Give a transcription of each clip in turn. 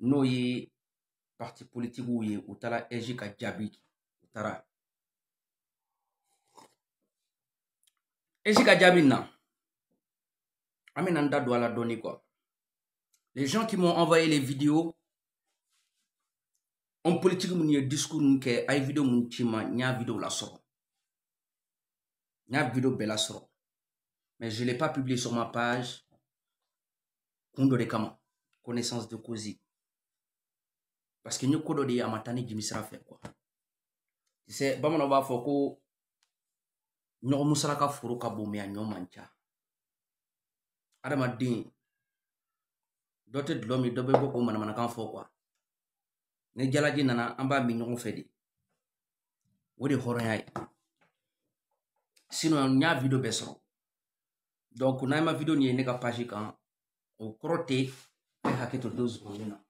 n'o parti politique ou ou tala ɛzi djabik ou tala taara ɛzi na quoi les gens qui m'ont envoyé les vidéos en politique minnu ye discours ninnu kɛ a vidéo de la ci n la vidéo mais je l'ai pas publié sur ma page kun de kama connaissance de kozik parce que n ye ko dɔ de ye a ma taa ni jimisira fɛ kuwa sɛ bamanaw b'a fɔ ko ɲɔgɔnmusala ka foro ka bon mɛ a ɲɔ man ca adamaden dɔ tɛ dulɔ min dɔ bɛ bɔ k'o manamanakan fɔ kuwa ni jalaji nana an b'a min ɲɔgɔn fɛ de o de hɔrɔnya ye sinɔ n y'a video bɛɛ sɔrɔ donc n'an ma video nin ye ne ka page kan o kɔrɔ tɛ bɛ hakɛ to don zugɔnin na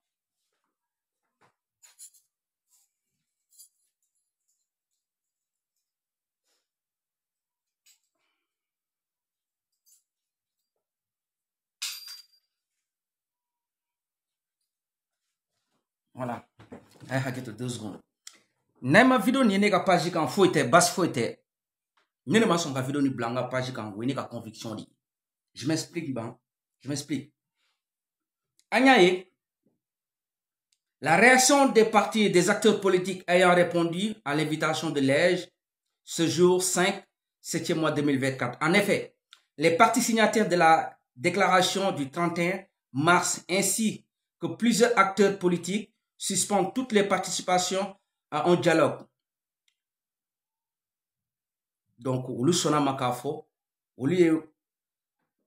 Voilà. Hein, hakito deux secondes. Nema vidéo ni nega page kan bas Nene ma son ka ni blanga page kan conviction li. Je m'explique ban. Je m'explique. Anyaye la réaction des partis et des acteurs politiques ayant répondu à l'invitation de l'EGE ce jour 5, 7e mois 2024. En effet, les partis signataires de la déclaration du 31 mars ainsi que plusieurs acteurs politiques suspendre toutes les participations à un dialogue. donc olu sɔnnama k'a fɔ olu ye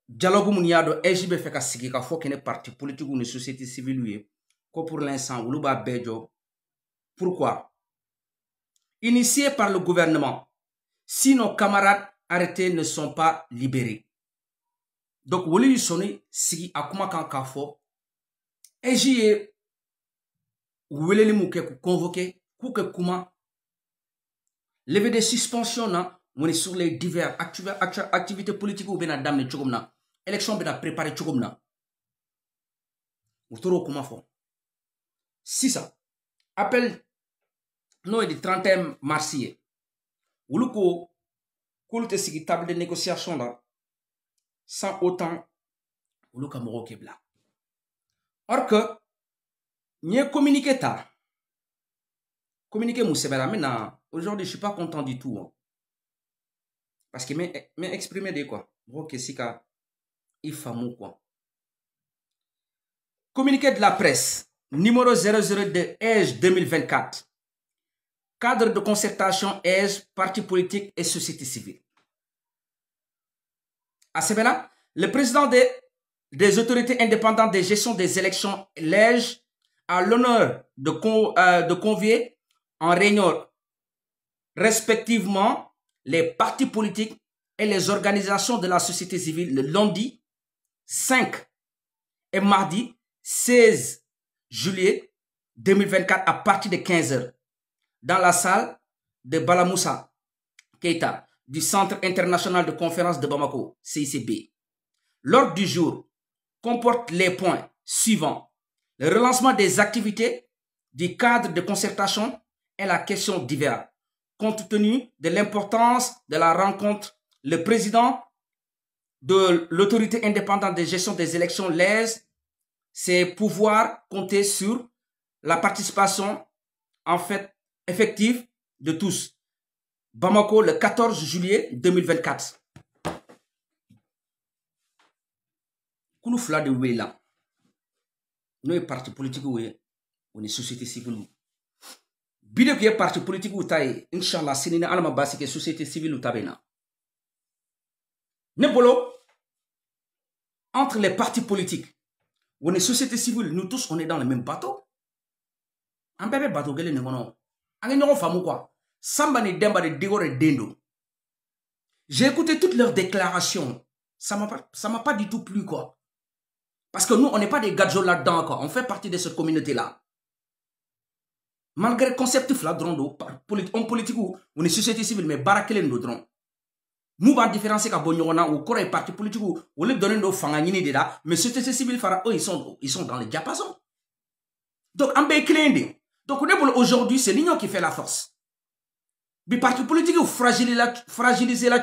dialogue minnu y'a dɔn eg bɛ fɛ ka sigi ka fɔ kɛnɛ parti politikiw ni société civile ye ko pour l'instant olu b'a bɛɛ jɔ pourquoi initié par le gouvernement si nos camarades arrêtés ne sont pas libérés donc olu y'i sɔnni sigi a kumakan k'a fɔ eg ye u weleli mun kɛ k'u convoqué k'u kɛ kuma leve de suspension na ŋoni sur les divers activité politiquew bena daminɛ cogo min na élection bena préparé cogo min na u tor'o kuma fɔ sisan appel n'o ye di 31 marsi ye olu ko k'olu tɛ sigi table de négociation la sans autant olu ka mɔgɔw kɛ bila or que n ye communiqué ta communiqué aujourd'hui je suis pas content du tout hein. parce que mais exprimé exprimer de quoi ok c'est Il il quoi communiqué de la presse numéro 002 EJ 2024 cadre de concertation EJ parti politique et société civile à ce le président des, des autorités indépendantes de gestion des élections, l'EJ, à l'honneur euh, de, convier en réunion respectivement les partis politiques et les organisations de la société civile le lundi 5 et mardi 16 juillet 2024 à partir de 15h dans la salle de Balamoussa Keita du Centre international de conférence de Bamako, CICB. L'ordre du jour comporte les points suivants relancement des activités du cadre de concertation est la question d'hiver. Compte tenu de l'importance de la rencontre, le président de l'autorité indépendante de gestion des élections laisse ses pouvoirs compter sur la participation en fait effective de tous. Bamako le 14 juillet 2024. Kouloufla de Wéla. Nous, est parti politique ou une une société civile Bien que kun ye parti politique, ou taille, Inch'Allah, sini ni basique société civile ou tabena. ne entre les partis politiques ou une société civile nous tous on est dans le même bateau an peu de bateau que les kɔnɔ an ka ɲɔgɔn quoi samba ni demba de dendo. j'ai écouté toutes leurs déclarations ça m'a ça m'a pas du tout plu quoi parce que nous, on n'est pas des gadjos là-dedans encore. On fait partie de cette communauté-là. Malgré le concept là, on politique ou une société civile, mais barakelen de dron. Nous on va différencier qu'à Bonyona ou Corée parti politique ou on les donne nos fanganini de là, mais société civile fera ils sont, dans les diapasons. Donc, en béclin, hein, donc on est aujourd'hui, c'est l'union qui fait la force. Mais partis politiques ou fragiliser la, fragiliser la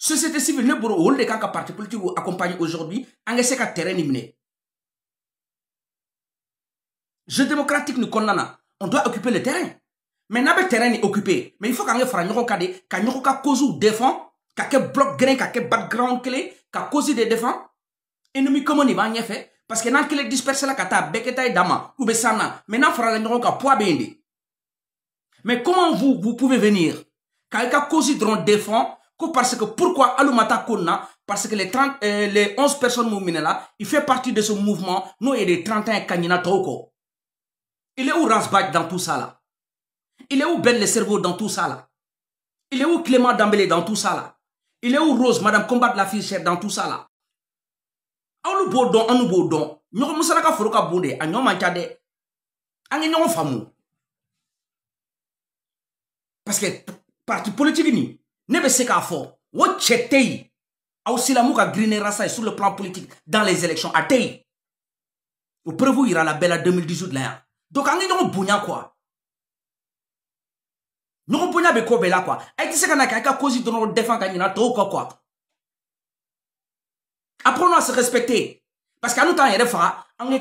société civile ne pour olu des kan ka parti vous accompagner aujourd'hui en essayant terrain nin jeu démocratique nous condamne on doit occuper le terrain mais n'a terrain est occupé. mais il faut qu'on ait fara ɲɔgɔn kan cause ka ɲɔgɔn ka causes défend ka bloc grain ka kɛ background kelen ka cause de défend ennemi commun de b'an ɲɛfɛ parce que n'an kelen disperse la qu'à ta ye dan ma u bɛ s'an na mais n'an poids bɛ mais comment vous vous pouvez venir ka i ka causes défend parce que pourquoi alumata Kona? parce que les 30 euh, les 11 personnes là, il fait partie de ce mouvement Nous il y 31 des 31 il est où Rasbach dans tout ça là il est où Ben le cerveau dans tout ça là il est où Clément Dambélé dans tout ça là il est où Rose madame Combat de la fille dans tout ça là On nous dɔn on nous dɔn Nous musala ka foro ka bon de a parce que parti politique ni ne bɛ se k'a fɔ o cɛ tɛ yen aw silamu ka sur le plan politique dans les élections a tɛ yen o preuve yira la belle à 2018 la yan donc an ka ɲɔgɔn bonya quoi ɲɔgɔn bonya be ko bɛɛ la quoi a tɛ se ka na kɛ a ka cause dɔrɔn défend ka ɲina tɔw kɔ quoi apprenons à se respecter parce qu'à nous temps il faga an